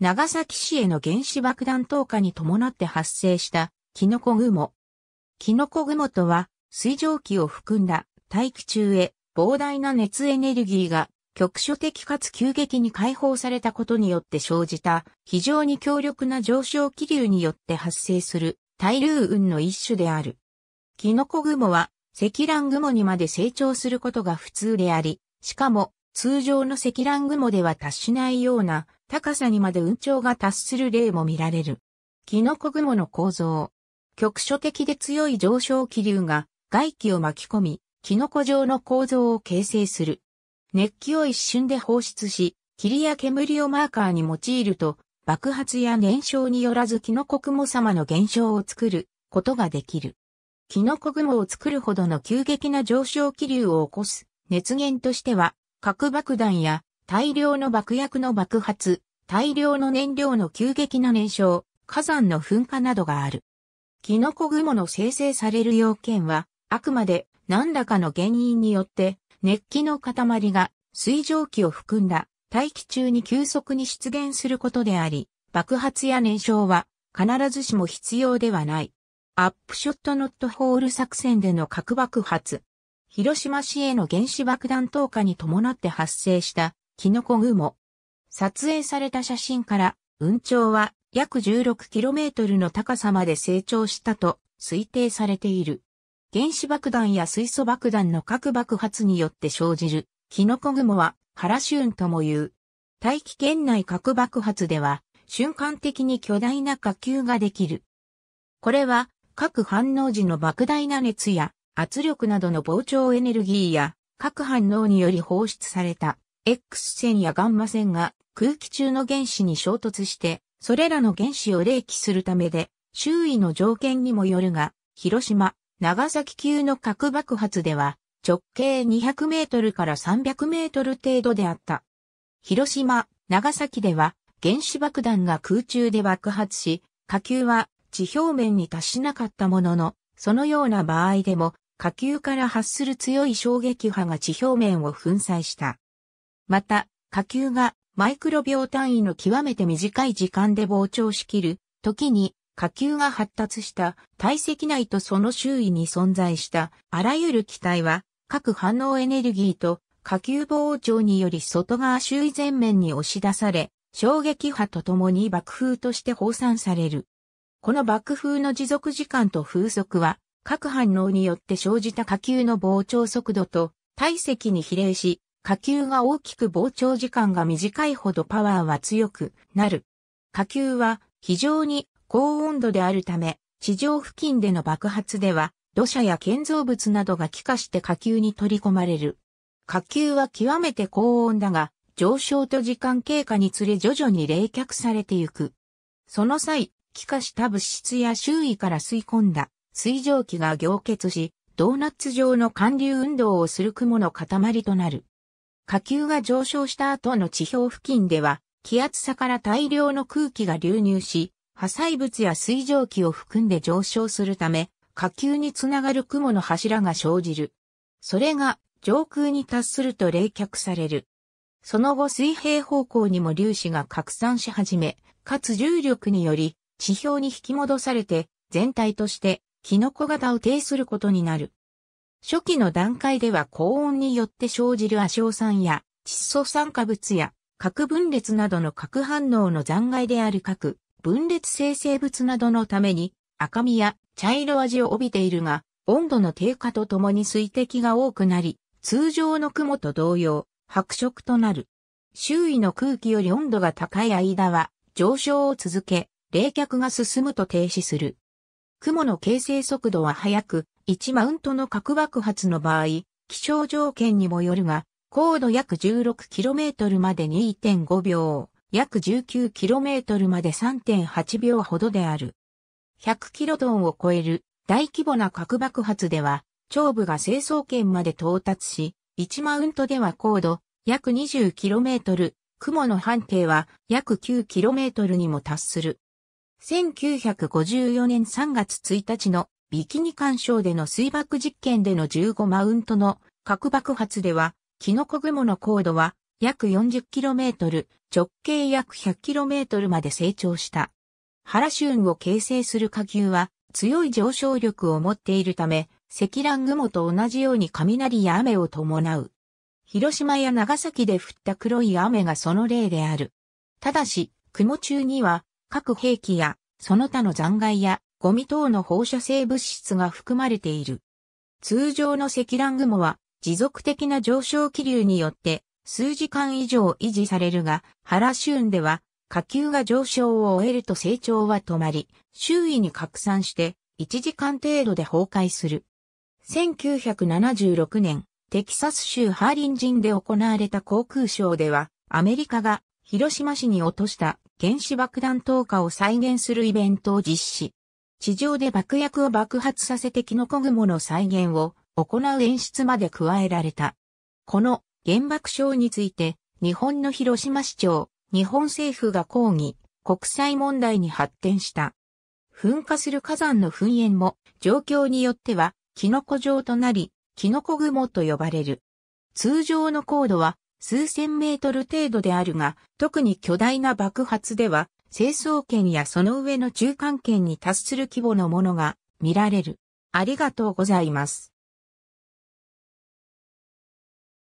長崎市への原子爆弾投下に伴って発生したキノコ雲。キノコ雲とは水蒸気を含んだ大気中へ膨大な熱エネルギーが局所的かつ急激に解放されたことによって生じた非常に強力な上昇気流によって発生する対流雲の一種である。キノコ雲は積乱雲にまで成長することが普通であり、しかも通常の積乱雲では達しないような高さにまで雲頂が達する例も見られる。キノコ雲の構造。局所的で強い上昇気流が外気を巻き込み、キノコ状の構造を形成する。熱気を一瞬で放出し、霧や煙をマーカーに用いると、爆発や燃焼によらずキノコ雲様の現象を作ることができる。キノコ雲を作るほどの急激な上昇気流を起こす熱源としては、核爆弾や大量の爆薬の爆発、大量の燃料の急激な燃焼、火山の噴火などがある。キノコ雲の生成される要件は、あくまで何らかの原因によって、熱気の塊が水蒸気を含んだ大気中に急速に出現することであり、爆発や燃焼は必ずしも必要ではない。アップショットノットホール作戦での核爆発。広島市への原子爆弾投下に伴って発生したキノコ雲。撮影された写真から、雲頂は約 16km の高さまで成長したと推定されている。原子爆弾や水素爆弾の核爆発によって生じる、キノコ雲は、ハラシューンとも言う。大気圏内核爆発では、瞬間的に巨大な火球ができる。これは、核反応時の莫大な熱や圧力などの膨張エネルギーや、核反応により放出された X 線やガンマ線が空気中の原子に衝突して、それらの原子を冷気するためで、周囲の条件にもよるが、広島、長崎級の核爆発では、直径200メートルから300メートル程度であった。広島、長崎では、原子爆弾が空中で爆発し、火球は地表面に達しなかったものの、そのような場合でも、火球から発する強い衝撃波が地表面を粉砕した。また、火球がマイクロ秒単位の極めて短い時間で膨張しきる、時に火球が発達した体積内とその周囲に存在したあらゆる気体は各反応エネルギーと火球膨張により外側周囲全面に押し出され、衝撃波とともに爆風として放散される。この爆風の持続時間と風速は、各反応によって生じた火球の膨張速度と体積に比例し、火球が大きく膨張時間が短いほどパワーは強くなる。火球は非常に高温度であるため、地上付近での爆発では、土砂や建造物などが気化して火球に取り込まれる。火球は極めて高温だが、上昇と時間経過につれ徐々に冷却されてゆく。その際、気化した物質や周囲から吸い込んだ水蒸気が凝結し、ドーナツ状の寒流運動をする雲の塊となる。火球が上昇した後の地表付近では、気圧差から大量の空気が流入し、破砕物や水蒸気を含んで上昇するため、火球につながる雲の柱が生じる。それが上空に達すると冷却される。その後水平方向にも粒子が拡散し始め、かつ重力により地表に引き戻されて全体としてキノコ型を呈することになる。初期の段階では高温によって生じる亜硝酸や窒素酸化物や核分裂などの核反応の残骸である核分裂生成物などのために赤みや茶色味を帯びているが、温度の低下とともに水滴が多くなり、通常の雲と同様、白色となる。周囲の空気より温度が高い間は上昇を続け、冷却が進むと停止する。雲の形成速度は速く、1マウントの核爆発の場合、気象条件にもよるが、高度約 16km まで2.5秒、約 19km まで3.8秒ほどである。100キロトンを超える大規模な核爆発では、頂部が成層圏まで到達し、1マウントでは高度約 20km、雲の半径は約 9km にも達する。1954年3月1日のビキニ干渉での水爆実験での15マウントの核爆発では、キノコ雲の高度は約 40km、直径約 100km まで成長した。ハラシューンを形成する火球は強い上昇力を持っているため、積乱雲と同じように雷や雨を伴う。広島や長崎で降った黒い雨がその例である。ただし、雲中には核兵器やその他の残骸やゴミ等の放射性物質が含まれている。通常の積乱雲は持続的な上昇気流によって数時間以上維持されるが、ハラシューンでは火球が上昇を終えると成長は止まり、周囲に拡散して1時間程度で崩壊する。1976年、テキサス州ハーリン人で行われた航空ショーでは、アメリカが広島市に落とした原子爆弾投下を再現するイベントを実施。地上で爆薬を爆発させてキノコ雲の再現を行う演出まで加えられた。この原爆症について、日本の広島市長、日本政府が抗議、国際問題に発展した。噴火する火山の噴煙も、状況によっては、キノコ状となり、キノコ雲と呼ばれる。通常の高度は、数千メートル程度であるが、特に巨大な爆発では、成層圏やその上の中間圏に達する規模のものが見られる。ありがとうございます。